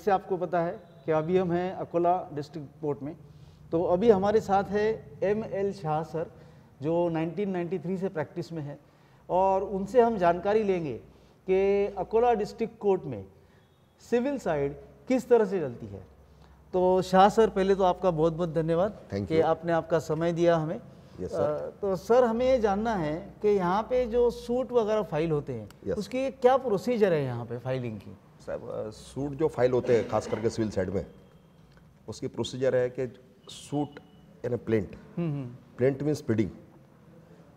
जैसे आपको पता है कि अभी हम हैं अकोला डिस्ट्रिक्ट कोर्ट में तो अभी हमारे साथ है एम एल शाह सर जो 1993 से प्रैक्टिस में है और उनसे हम जानकारी लेंगे कि अकोला डिस्ट्रिक्ट कोर्ट में सिविल साइड किस तरह से चलती है तो शाह सर पहले तो आपका बहुत बहुत धन्यवाद कि आपने आपका समय दिया हमें yes, sir. तो सर हमें जानना है कि यहाँ पे जो सूट वगैरह फाइल होते हैं yes. उसकी क्या प्रोसीजर है यहाँ पे फाइलिंग की साहब सूट जो फाइल होते हैं खास करके सिविल साइड में उसकी प्रोसीजर है कि सूट यानी plaint hmm, hmm. Plaint means pleading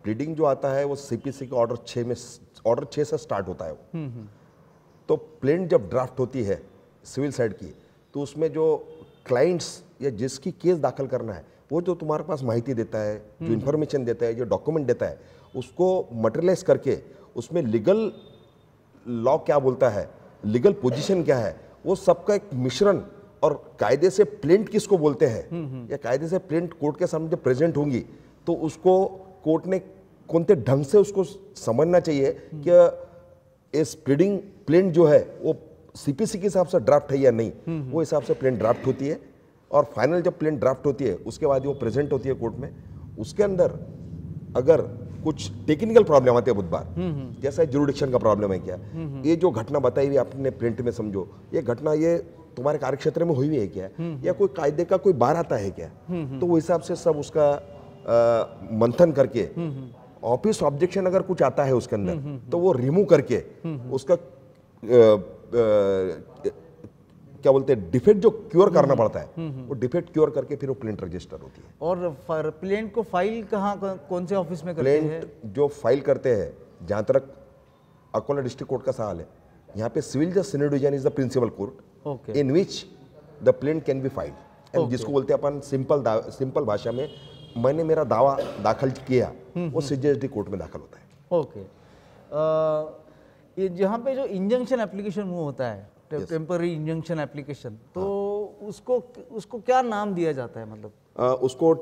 pleading जो आता है वो सीपीसी के ऑर्डर छः में ऑर्डर छः से स्टार्ट होता है वो हम्म, तो प्लेंट जब ड्राफ्ट होती है सिविल साइड की तो उसमें जो क्लाइंट्स या जिसकी केस दाखिल करना है वो जो तुम्हारे पास माहिती देता है जो इन्फॉर्मेशन देता है जो डॉक्यूमेंट देता है उसको मटेरियलाइज करके उसमें लीगल लॉ क्या बोलता है लीगल पोजीशन क्या है वो सबका एक मिश्रण और कायदे से प्लेंट किसको बोलते हैं हम्म, हम्म। या कायदे से प्लेंट कोर्ट के सामने जब प्रेजेंट होंगी तो उसको कोर्ट ने कौन से ढंग से उसको समझना चाहिए हम्म। कि ये स्प्रीडिंग प्लेंट जो है वो सीपीसी के हिसाब से ड्राफ्ट है या नहीं वो हिसाब से प्लेंट ड्राफ्ट होती है और फाइनल जब प्लेंट ड्राफ्ट होती है उसके बाद वो प्रेजेंट होती है कोर्ट में उसके अंदर अगर कुछ टेक्निकल प्रॉब्लम आते हैं बुधवार हम्म, हम्म। जैसा जुरुडिक्शन का प्रॉब्लम है क्या हम्म, ये जो घटना बताई हुई आपने प्रिंट में समझो ये घटना ये तुम्हारे कार्यक्षेत्र में हुई हुई है क्या या कोई कायदे का कोई बार आता है क्या तो वो हिसाब से सब उसका मंथन करके ऑफिस ऑब्जेक्शन अगर कुछ आता है उसके अंदर तो वो रिमूव करके उसका क्या बोलते हैं डिफेक्ट जो क्योर हम्म, करना हम्म, पड़ता है हम्म, वो डिफेक्ट क्योर करके फिर वो प्लेंट रजिस्टर होती है और प्लेंट को फाइल कहाँ कौन से ऑफिस में करते हैं जो फाइल करते हैं जहाँ तक अकोला डिस्ट्रिक्ट कोर्ट का सवाल है यहाँ पे सिविल जज senior division is the principal court in which the plaint can be file and जिसको बोलते हैं अपन सिंपल सिंपल भाषा में मैंने मेरा दावा दाखिल किया वो सीजीएसडी कोर्ट में दाखिल होता है ओके okay. uh, जहाँ पे जो इंजंक्शन एप्लीकेशन मूव होता है टेम्पररी इंजंक्शन एप्लीकेशन तो हाँ। उसको उसको क्या नाम दिया जाता है मतलब आ, उसको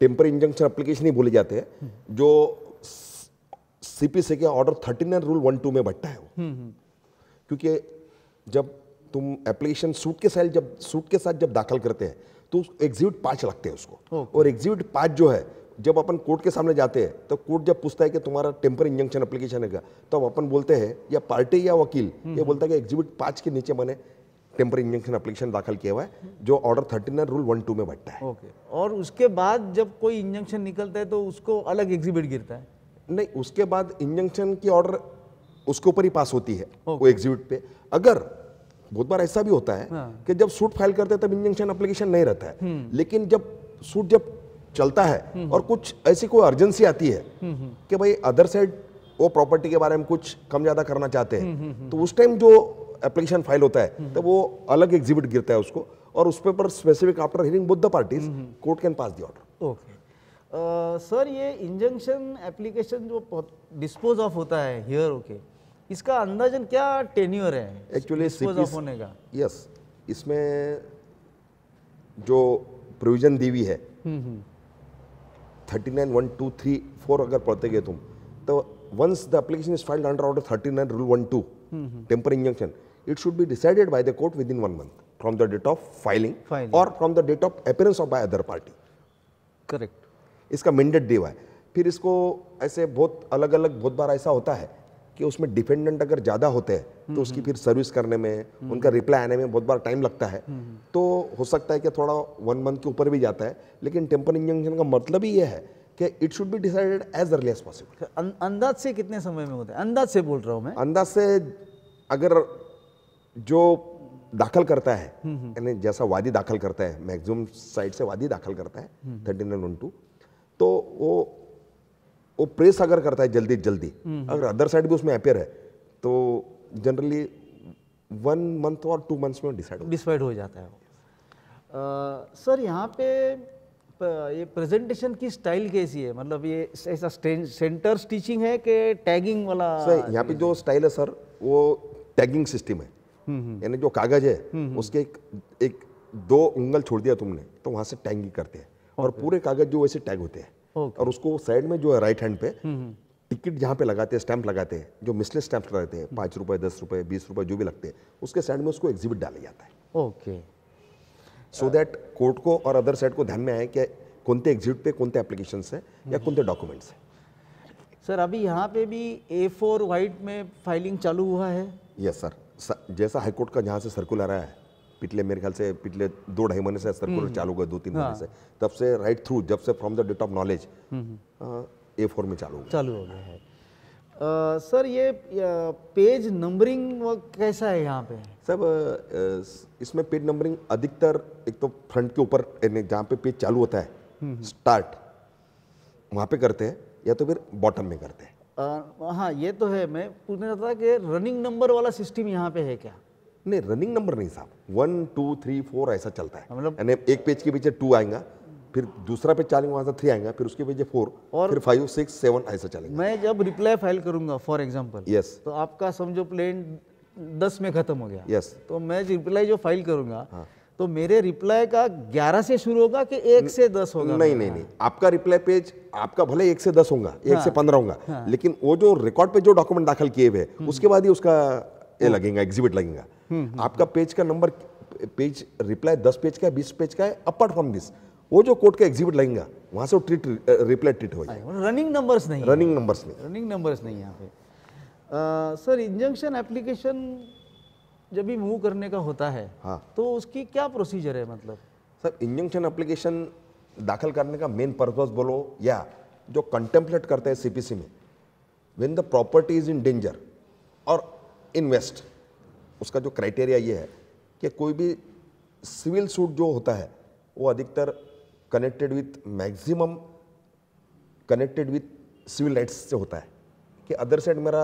टेम्पररी इंजंक्शन एप्लीकेशन ही बोले जाते हैं हम्म। जो सीपीसी के order thirty nine rule one two में बैठता है वो हम्म, हम्म। क्योंकि जब तुम एप्लीकेशन सूट के साथ जब सूट के साथ जब दाखिल करते हैं तो एग्जीक्यूट पांच लगते हैं उसको और एग्जीक्यूट पांच जो है जब अपन कोर्ट के सामने जाते हैं तो कोर्ट जब पूछता है कि तुम्हारा टेम्पर इंजंक्शन एप्लीकेशन है क्या तो अब अपन बोलते हैं या पार्टी या वकील ये हम्म। बोलता है कि एग्जिबिट पाँच के नीचे मैंने टेम्पर इंजंक्शन एप्लीकेशन दाखिल किया हुआ है जो order thirty rule one two में बैठता है ओके और उसके बाद जब कोई इंजंक्शन निकलता है तो उसको अलग एग्जिबिट गिरता है नहीं उसके बाद इंजंक्शन की ऑर्डर उसके ऊपर ही पास होती है वो एग्जिबिट पे अगर बहुत बार ऐसा भी होता है हाँ। कि जब सूट फाइल करते हैं तब इंजंक्शन एप्लीकेशन नहीं रहता है हम्म। लेकिन जब सूट जब चलता है और कुछ ऐसी कोई अर्जेंसी आती है कि भाई अदर साइड वो प्रॉपर्टी के बारे में कुछ कम ज़्यादा करना चाहते हैं तो उस टाइम जो एप्लीकेशन फाइल होता है तो वो अलग एग्जिबिट गिरता है उसको और उस पर specific after hearing both parties court can pass the order okay sir ये इंजंक्शन एप्लीकेशन जो डिस्पोज ऑफ होता है हियर ओके इसका अंदाजन क्या टेन्योर है एक्चुअली डिस्पोज ऑफ होने का यस yes, इसमें जो प्रोविजन दी हुई है hmm, hmm. Thirty nine one two three four अगर पढ़ते गए तुम तो once the application is filed under order thirty nine rule one two temporary injunction it should be decided by the court within one month from the date of filing और from the date of appearance of by other party correct इसका मिंडेड day हुआ है फिर इसको ऐसे बहुत अलग अलग बहुत बार ऐसा होता है कि उसमें डिपेंडेंट अगर ज़्यादा होते हैं तो उसकी फिर सर्विस करने में उनका रिप्लाई आने में बहुत बार टाइम लगता है हम्म, हम्म। तो हो सकता है कि थोड़ा वन मंथ के ऊपर भी जाता है लेकिन टेम्पर इंजंक्शन का मतलब ही ये है कि it should be decided as early as possible अंदाज से कितने समय में होता है अंदाज से बोल रहा हूँ मैं अंदाज से अगर जो दाखिल करता है हम्म, यानी जैसा वादी दाखिल करता है मैक्सिमम साइड से वादी दाखिल करता है थर्टी नाइन वन टू तो वो वो प्रेस अगर करता है जल्दी जल्दी हम्म। अगर अदर साइड भी उसमें अपेयर है तो जनरली वन मंथ और टू मंथ्स में डिसाइड डिसाइड हो जाता है आ, सर यहाँ पे ये प्रेजेंटेशन की स्टाइल कैसी है मतलब ये ऐसा सेंटर स्टिचिंग है कि टैगिंग वाला सर यहाँ पे जो स्टाइल है सर वो टैगिंग सिस्टम है हम्म, हम्म। यानी जो कागज है उसके एक, एक दो उंगल छोड़ दिया तुमने तो वहाँ से टैगिंग करते हैं और पूरे कागज जो वैसे टैग होते हैं okay. और उसको साइड में जो है राइट हैंड पे हम्म, हम्म। टिकट जहाँ पे लगाते हैं स्टैंप लगाते हैं जो मिसलेस स्टैंप लगाते हैं पाँच रुपये दस रुपये बीस रुपये जो भी लगते हैं उसके साइड में उसको एग्जिबिट डाला जाता है ओके सो दैट कोर्ट को और अदर साइड को ध्यान में आए कि से एग्जिबिट पे से एप्लीकेशन है या से डॉक्यूमेंट्स हम्म। है सर अभी यहाँ पे भी ए फोर वाइट में फाइलिंग चालू हुआ है यस सर जैसा हाईकोर्ट का जहाँ से सर्कुलर आया है पिछले मेरे ख्याल से पिछले दो ढाई महीने से सर्कुलर हम्म। चालू हुआ दो तीन महीने हाँ। से तब से राइट थ्रू जब से from the date of knowledge A four में चालू चालू हो गया है सर ये पेज नंबरिंग कैसा है यहाँ पे सर इसमें पेज नंबरिंग अधिकतर एक तो फ्रंट के ऊपर जहाँ पे पेज चालू होता है स्टार्ट हम्म, हम्म। वहाँ पे करते हैं या तो फिर बॉटम में करते हैं हाँ ये तो है मैं पूछना चाहता कि रनिंग नंबर वाला सिस्टम यहाँ पे है क्या नहीं रनिंग नंबर नहीं साहब वन टू थ्री फोर ऐसा चलता है मतलब एक पेज के पीछे टू आएगा फिर दूसरा पेज चालेंगे वहाँ से थ्री आएगा फिर उसके पीछे फोर और फिर फाइव सिक्स सेवन ऐसा चलेगा मैं जब रिप्लाई फाइल करूंगा फॉर एग्जाम्पल यस तो आपका समझो प्लेन दस में खत्म हो गया यस yes. तो मैं रिप्लाई जो फाइल करूंगा हाँ। तो मेरे रिप्लाई का ग्यारह से शुरू होगा कि एक से दस होगा नहीं नहीं नहीं आपका रिप्लाई पेज आपका भले एक से दस होगा एक हाँ, से पंद्रह होगा हाँ, लेकिन वो जो रिकॉर्ड पे जो डॉक्यूमेंट दाखिल किए हुए हम्म। उसके बाद ही उसका ये हम्म। लगेगा एग्जिबिट लगेगा हम्म, हम्म, आपका पेज का नंबर पेज रिप्लाई दस पेज का है बीस पेज का है अपार्ट फ्रॉम दिस वो जो कोर्ट का एग्जिबिट लगेगा वहां से वो ट्रीट रिप्लाई ट्रीट हो होगा रनिंग नंबर्स नहीं रनिंग नंबर्स नहीं रनिंग नंबर्स नहीं यहाँ पे सर इंजंक्शन एप्लीकेशन जब भी मूव करने का होता है हाँ तो उसकी क्या प्रोसीजर है मतलब सर इंजंक्शन एप्लीकेशन दाखिल करने का मेन पर्पज बोलो या जो कंटेम्पलेट करते हैं सीपीसी में when the property is in danger और इन्वेस्ट उसका जो क्राइटेरिया ये है कि कोई भी सिविल सूट जो होता है वो अधिकतर connected with maximum connected with civil rights से होता है कि अदर साइड मेरा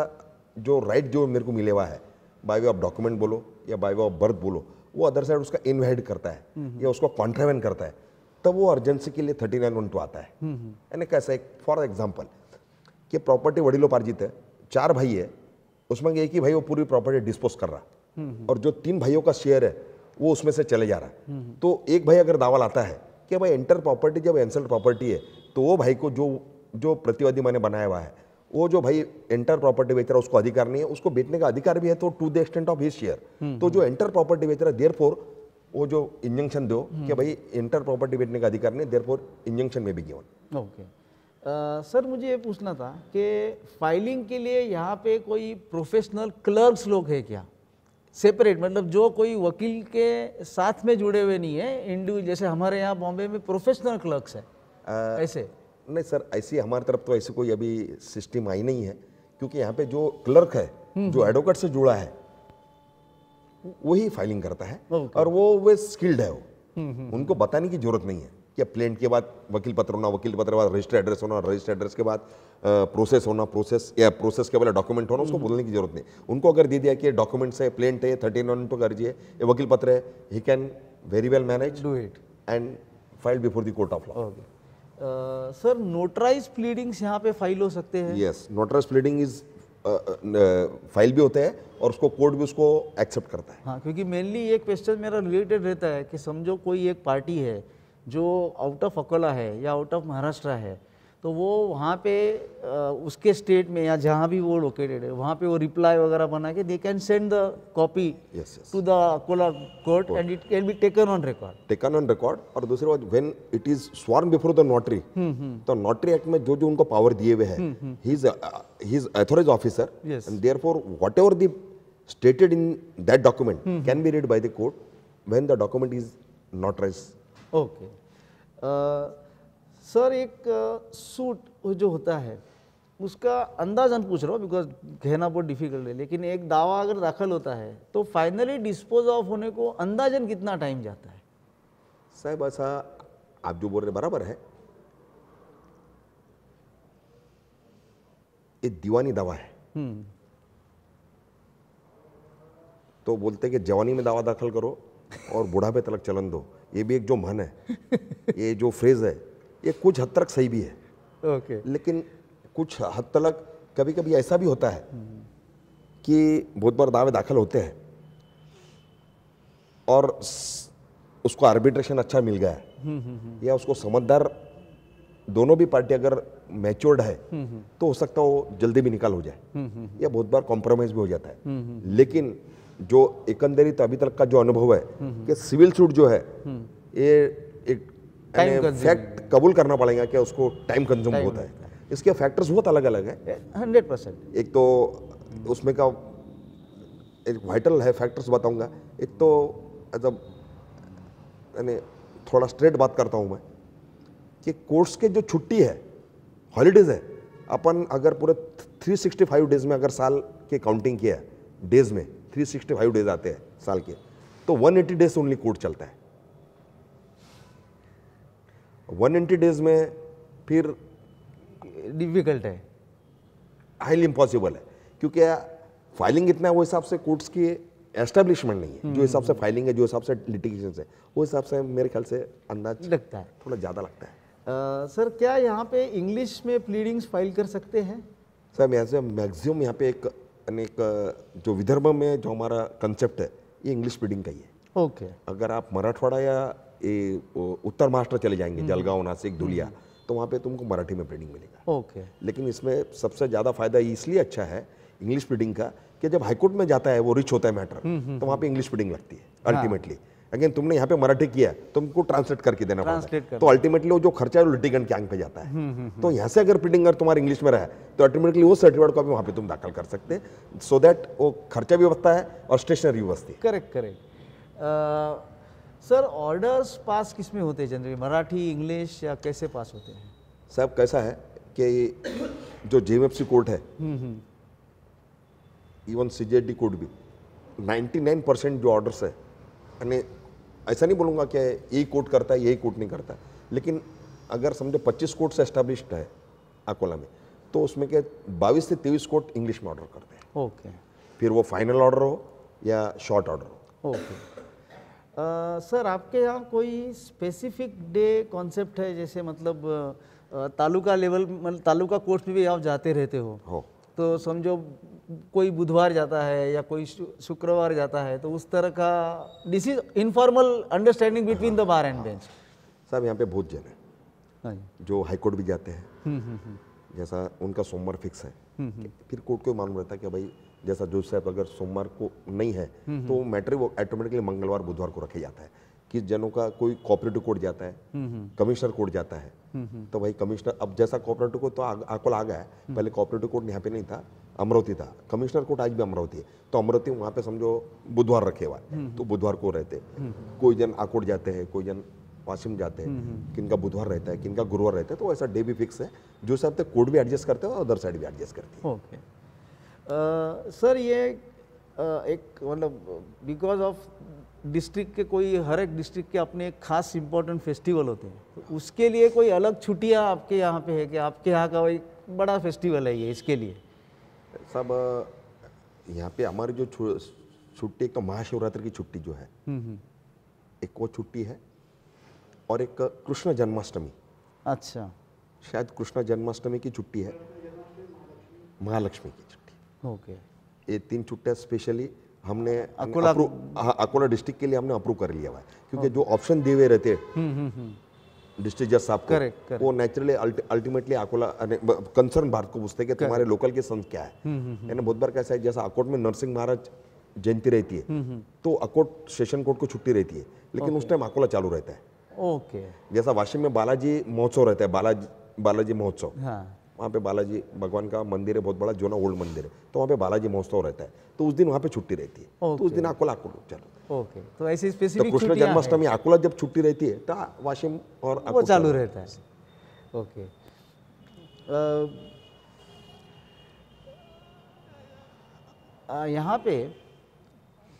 जो राइट जो मेरे को मिले हुआ है बाय वे ऑफ डॉक्यूमेंट बोलो या बाय वे ऑफ बर्थ बोलो वो अदर साइड उसका इन्वेड करता है या उसको कॉन्ट्रेवन करता है तब वो अर्जेंसी के लिए थर्टी नाइन वन टू आता है यानी कैसा एक फॉर एग्जाम्पल कि प्रॉपर्टी वडिलोपार्जित है चार भाई है उसमें यह कि भाई वो पूरी प्रॉपर्टी डिस्पोज कर रहा और जो तीन भाइयों का शेयर है वो उसमें से चले जा रहा तो एक भाई अगर दावा लाता है कि भाई एंटर प्रॉपर्टी जब एंसल प्रॉपर्टी है तो वो भाई को जो जो प्रतिवादी मैंने बनाया हुआ है वो जो भाई एंटर प्रॉपर्टी बेच रहा है उसको अधिकार नहीं है उसको बेचने का अधिकार भी है तो to the extent of his share तो जो एंटर प्रॉपर्टी बेच रहा है देयर वो जो इंजंक्शन दो कि हम्म। भाई एंटर प्रॉपर्टी बेचने का अधिकार नहीं देयर फोर इंजंक्शन में भी गिवन ओके okay. सर मुझे ये पूछना था कि फाइलिंग के लिए यहाँ पे कोई प्रोफेशनल क्लर्क्स लोग है क्या सेपरेट मतलब जो कोई वकील के साथ में जुड़े हुए नहीं है इंडिविजुअल जैसे हमारे यहाँ बॉम्बे में प्रोफेशनल क्लर्क्स है आ, ऐसे नहीं सर ऐसी हमारी तरफ तो ऐसी कोई अभी सिस्टम आई नहीं है क्योंकि यहाँ पे जो क्लर्क है हम्म, जो एडवोकेट हम्म। से जुड़ा है वही फाइलिंग करता है और वो वे स्किल्ड है वो हम्म, उनको बताने की जरूरत नहीं है कि प्लेन के बाद वकील पत्र होना वकील पत्र के बाद रजिस्टर एड्रेस होना रजिस्टर एड्रेस के बाद प्रोसेस होना प्रोसेस या प्रोसेस के पहले डॉक्यूमेंट होना उसको बोलने हम्म। की जरूरत नहीं उनको अगर दे दिया कि डॉक्यूमेंट्स है प्लेन है थर्टी वन टू कर दिए ये वकील पत्र है he can very well manage do it and file before the court of law sir notarize pleadings यहाँ पे फाइल हो सकते हैं yes notarize pleading is file भी होता है और उसको कोर्ट भी उसको एक्सेप्ट करता है हाँ क्योंकि मेनली एक क्वेश्चन मेरा रिलेटेड रहता है कि समझो कोई एक पार्टी है जो आउट ऑफ अकोला है या आउट ऑफ महाराष्ट्र है तो वो वहाँ पे उसके स्टेट में या जहाँ भी वो लोकेटेड है वहाँ पे वो रिप्लाई वगैरह बना के दे can send the copy to the Akola court and it can be taken on record taken on record और दूसरी बात when it is sworn before the notary तो नोटरी एक्ट में जो जो उनको पावर दिए हुए हैं he is authorized officer and therefore whatever the stated in that document can be read by the court when the document is notarized okay sir uh, एक suit uh, जो होता है उसका अंदाजन पूछ रहा हूँ बिकॉज कहना बहुत डिफिकल्ट है लेकिन एक दावा अगर दाखिल होता है तो फाइनली डिस्पोज ऑफ होने को अंदाजन कितना टाइम जाता है साहब ऐसा आप जो बोल रहे बराबर है ये दीवानी दावा है हम्म। तो बोलते कि जवानी में दावा दाखिल करो और बुढ़ापे तलक चलन दो ये भी एक जो मन है ये जो फ्रेज़ है ये कुछ हद तक सही भी है ओके okay. लेकिन कुछ हद तक कभी कभी ऐसा भी होता है कि बहुत बार दावे दाखिल होते हैं और उसको आर्बिट्रेशन अच्छा मिल गया हम्म, हम्म, है हम्म। या उसको समझदार दोनों भी पार्टी अगर मैच्योर्ड है तो हो सकता है वो जल्दी भी निकाल हो जाए या बहुत बार कॉम्प्रोमाइज़ भी हो जाता है लेकिन जो एकंदरीत अभी तक का जो अनुभव है हम्म, हम्म। कि सिविल सूट जो है हम्म। ये एक फैक्ट कबूल करना पड़ेगा कि उसको टाइम कंज्यूम होता है इसके फैक्टर्स बहुत अलग अलग है हंड्रेड परसेंट एक तो उसमें का एक वाइटल है फैक्टर्स बताऊंगा एक तो एज यानी थोड़ा स्ट्रेट बात करता हूँ मैं कि कोर्स के जो छुट्टी है हॉलीडेज़ है अपन अगर पूरे 365 डेज में अगर साल के काउंटिंग किया डेज में थ्री सिक्सटी फाइव डेज आते हैं साल के तो one eighty days only court चलता है वन एटी डेज में फिर डिफिकल्ट है हाईली इम्पॉसिबल है क्योंकि फाइलिंग इतना है वो हिसाब से कोर्ट्स की एस्टेब्लिशमेंट नहीं है जो हिसाब से फाइलिंग हम्म। है जो हिसाब से लिटिगेशन है वो हिसाब से मेरे ख्याल से अंदाज लगता है थोड़ा ज़्यादा लगता है आ, सर क्या यहाँ पे इंग्लिश में प्लीडिंग्स फाइल कर सकते हैं सर यहाँ से मैक्सिमम यहाँ पे एक अनेक जो विदर्भ में जो हमारा कंसेप्ट है ये इंग्लिश स्पीडिंग का ही है ओके okay. अगर आप मराठवाड़ा या ये उत्तर महाराष्ट्र चले जाएंगे जलगांव नासिक धुलिया तो वहाँ पे तुमको मराठी में ब्रीडिंग मिलेगा ओके okay. लेकिन इसमें सबसे ज़्यादा फायदा इसलिए अच्छा है इंग्लिश ब्रीडिंग का कि जब हाईकोर्ट में जाता है वो रिच होता है मैटर तो वहाँ पे इंग्लिश ब्रीडिंग लगती है अल्टीमेटली हाँ. अगेन तुमने यहाँ पे मराठी किया तुमको ट्रांसलेट करके देना ट्रांसलेट तो अल्टीमेटली वो जो खर्चा है वो लिटिगेंट की पे जाता है हम्म, हम्म, तो हम्म। यहाँ से अगर प्रिंटिंग अगर तुम्हारे इंग्लिश में रहा है तो अल्टीमेटली वो सर्टिफिकेट कॉपी वहाँ पे तुम दाखिल कर सकते हैं सो दैट वो खर्चा भी बचता है और स्टेशनरी भी correct correct sir orders pass किस में होते हैं जनरली मराठी इंग्लिश या कैसे पास होते हैं सर कैसा है कि जो जे कोर्ट है इवन सी कोर्ट भी 99 परसेंट जो ऑर्डर्स है ऐसा नहीं बोलूँगा कि यही कोर्ट करता है यही कोर्ट नहीं करता लेकिन अगर समझो पच्चीस कोर्ट्स एस्टैब्लिश्ड है अकोला में तो उसमें के बाईस से तेईस कोर्ट इंग्लिश में ऑर्डर करते हैं ओके फिर वो फाइनल ऑर्डर हो या शॉर्ट ऑर्डर हो ओके सर आपके यहाँ कोई स्पेसिफिक डे कॉन्सेप्ट है जैसे मतलब तालुका लेवल मतलब तालुका कोर्ट में भी आप जाते रहते हो, हो। तो समझो कोई बुधवार जाता है या कोई शुक्रवार जाता है तो उस तरह का this is informal understanding between the bar and bench साहब यहाँ पे बहुत जन है हाँ जो हाईकोर्ट भी जाते हैं हम्म, हम्म, हम्म। जैसा उनका सोमवार फिक्स है फिर कोर्ट को मालूम रहता है कि भाई जैसा जज साहब अगर सोमवार को नहीं है तो मैटर वो ऑटोमेटिकली मंगलवार बुधवार को रखा जाता है किस जनों का कोई कॉपरेटिव कोर्ट जाता है कमिश्नर कोर्ट जाता है तो भाई कमिश्नर अब जैसा कॉपरेटिव कोर्ट तो आकोला आ गया है पहले कॉपरेटिव कोर्ट यहाँ पे नहीं था अमरावती था कमिश्नर कोर्ट आज भी अमरावती है तो अमरावती वहाँ पे समझो बुधवार रखे हुआ है तो बुधवार को रहते हम्म, हम्म। कोई जन आकोट जाते हैं कोई जन वाशिम जाते हैं हम्म, किनका बुधवार रहता है किनका गुरुवार रहता है तो ऐसा डे भी फिक्स है जो हिसाब से कोर्ट भी एडजस्ट करते हैं और अदर साइड भी एडजस्ट करते हैं ओके सर ये एक मतलब बिकॉज ऑफ डिस्ट्रिक्ट के कोई हर एक डिस्ट्रिक्ट के अपने एक खास इम्पोर्टेंट फेस्टिवल होते हैं तो उसके लिए कोई अलग छुट्टियाँ आपके यहाँ पे है कि आपके यहाँ का एक बड़ा फेस्टिवल है ये इसके लिए साहब यहाँ पे हमारी जो छुट्टी एक तो महाशिवरात्रि की छुट्टी जो है हम्म, हम्म। एक वो छुट्टी है और एक कृष्ण जन्माष्टमी अच्छा शायद कृष्ण जन्माष्टमी की छुट्टी है महालक्ष्मी की छुट्टी ओके ये तीन छुट्टियाँ स्पेशली हमने अकोला हाँ, अकोला डिस्ट्रिक्ट के लिए हमने अप्रूव कर लिया हुआ है क्योंकि जो ऑप्शन दिए हुए रहते हम्म, डिस्ट्रिक्ट जज साहब को वो naturally ultimately Akola concern Bharat को पूछते हैं कि तुम्हारे लोकल के संत क्या है हम्म, हम्म, हम्म। यानी बहुत बार कैसा है जैसा अकोट में नरसिंह महाराज जयंती रहती है तो अकोट सेशन कोर्ट को छुट्टी रहती है लेकिन उस टाइम अकोला चालू रहता है ओके जैसा वाशिम में बालाजी महोत्सव रहता है बालाजी बालाजी महोत्सव हाँ। वहाँ पे बालाजी भगवान का मंदिर है बहुत बड़ा जो ना ओल्ड मंदिर है तो वहाँ पे बालाजी महोत्सव रहता है तो उस दिन वहाँ पे छुट्टी रहती है okay. तो उस दिन अकोला अकोला चलो ओके okay. तो ऐसे स्पेसिफिक तो कृष्ण जन्माष्टमी अकोला जब छुट्टी रहती है तो वाशिम और वो चालू रहता है ओके यहाँ पे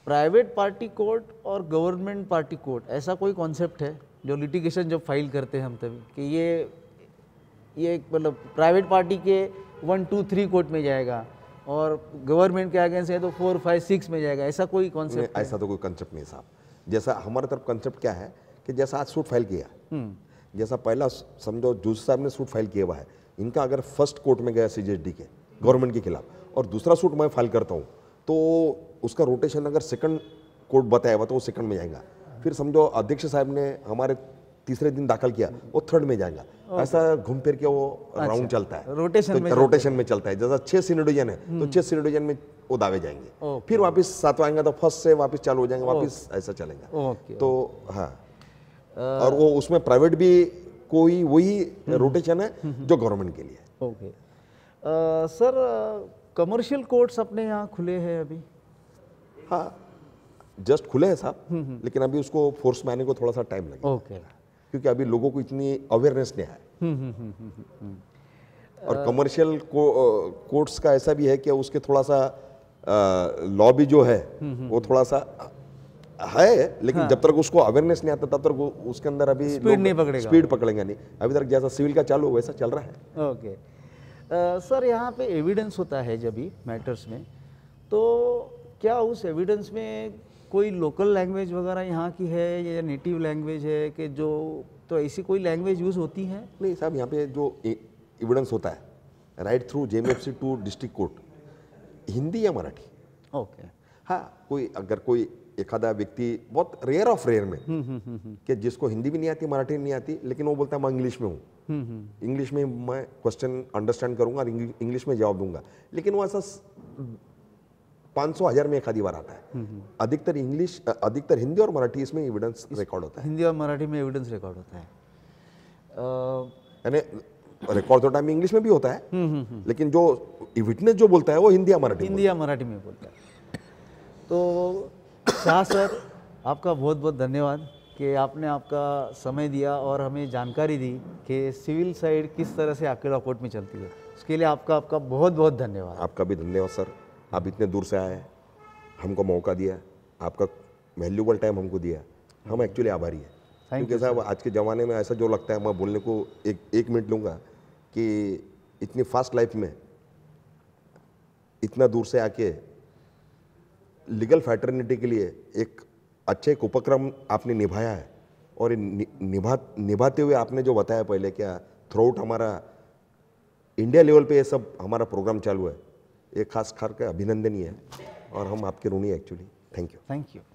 प्राइवेट पार्टी कोर्ट और गवर्नमेंट पार्टी कोर्ट ऐसा कोई कॉन्सेप्ट है जो लिटिगेशन जब फाइल करते हैं हम तभी कि ये ये मतलब प्राइवेट पार्टी के वन टू थ्री कोर्ट में जाएगा और गवर्नमेंट के अगेंस्ट है तो फोर फाइव सिक्स में जाएगा ऐसा कोई कॉन्सेप्ट ऐसा तो कोई कंसेप्ट नहीं साहब जैसा हमारे तरफ कंसेप्ट क्या है कि जैसा आज सूट फाइल किया हम्म। जैसा पहला समझो जूज साहब ने सूट फाइल किया हुआ है इनका अगर फर्स्ट कोर्ट में गया सी के गवर्नमेंट के खिलाफ और दूसरा सूट मैं फाइल करता हूँ तो उसका रोटेशन अगर सेकंड कोर्ट बताया हुआ तो वो सेकंड में जाएगा फिर समझो अध्यक्ष साहब ने हमारे तीसरे दिन दाखिल किया वो थर्ड में जाएगा ऐसा घूम फिर के वो अच्छा, राउंड चलता है रोटेशन तो में रोटेशन में चलता है जैसा छह सीनेडोजन है तो हम्म। छह सीनेडोजन में वो दावे जाएंगे फिर वापस सातवा आएंगे तो फर्स्ट से वापस चालू हो जाएंगे वापस ऐसा चलेगा तो हाँ और वो उसमें प्राइवेट भी कोई वही रोटेशन हम्म। है हम्म, जो गवर्नमेंट के लिए ओके सर कमर्शियल कोर्ट्स अपने यहाँ खुले हैं अभी हाँ जस्ट खुले हैं साहब लेकिन अभी उसको फोर्स में आने को थोड़ा सा टाइम लगेगा ओके क्योंकि अभी लोगों को इतनी अवेयरनेस नहीं है हम्म, हम्म, हम्म, और कमर्शियल को कोर्ट्स का ऐसा भी है कि उसके थोड़ा सा लॉबी जो है वो थोड़ा सा है लेकिन हाँ। जब तक उसको अवेयरनेस नहीं आता तब तक उसके अंदर अभी स्पीड नहीं पकड़ेगा स्पीड पकड़ेंगे नहीं अभी तक जैसा सिविल का चालू वैसा चल रहा है ओके सर यहाँ पे एविडेंस होता है जब भी मैटर्स में तो क्या उस एविडेंस में कोई लोकल लैंग्वेज वगैरह यहाँ की है या नेटिव लैंग्वेज है कि जो तो ऐसी कोई लैंग्वेज यूज़ होती है नहीं साहब यहाँ पे जो एविडेंस होता है right through J to district court Hindi या मराठी ओके हाँ कोई अगर कोई एखादा व्यक्ति बहुत रेयर ऑफ रेयर में हम्म, हम्म, हम्म, कि जिसको हिंदी भी नहीं आती मराठी नहीं आती लेकिन वो बोलता है मैं इंग्लिश में हूँ इंग्लिश में मैं क्वेश्चन अंडरस्टैंड करूँगा और इंग्लिश में जवाब दूंगा लेकिन वो ऐसा पाँच सौ हज़ार में एक आधी बार आता है हम्म, हम्म। अधिकतर इंग्लिश अधिकतर हिंदी और मराठी इसमें एविडेंस रिकॉर्ड होता है हिंदी और मराठी में एविडेंस रिकॉर्ड होता है यानी रिकॉर्ड तो टाइम इंग्लिश में भी होता है हम्म, लेकिन जो विटनेस जो बोलता है वो हिंदी या मराठी हिंदी या मराठी में बोलता है तो शाह सर आपका बहुत बहुत धन्यवाद कि आपने आपका समय दिया और हमें जानकारी दी कि सिविल साइड किस तरह से आकेला कोर्ट में चलती है उसके लिए आपका आपका बहुत बहुत धन्यवाद आपका भी धन्यवाद सर आप इतने दूर से आए हमको मौका दिया आपका वैल्यूबल टाइम हमको दिया हम एक्चुअली आभारी हैं क्योंकि साहब आज के ज़माने में ऐसा जो लगता है मैं बोलने को एक एक मिनट लूँगा कि इतनी फास्ट लाइफ में इतना दूर से आके लीगल फैटर्निटी के लिए एक अच्छे एक उपक्रम आपने निभाया है और नि, निभा निभाते हुए आपने जो बताया पहले क्या थ्रू आउट हमारा इंडिया लेवल पे ये सब हमारा प्रोग्राम चालू है ये खास करके अभिनंदनीय है और हम आपके ऋणी actually thank you thank you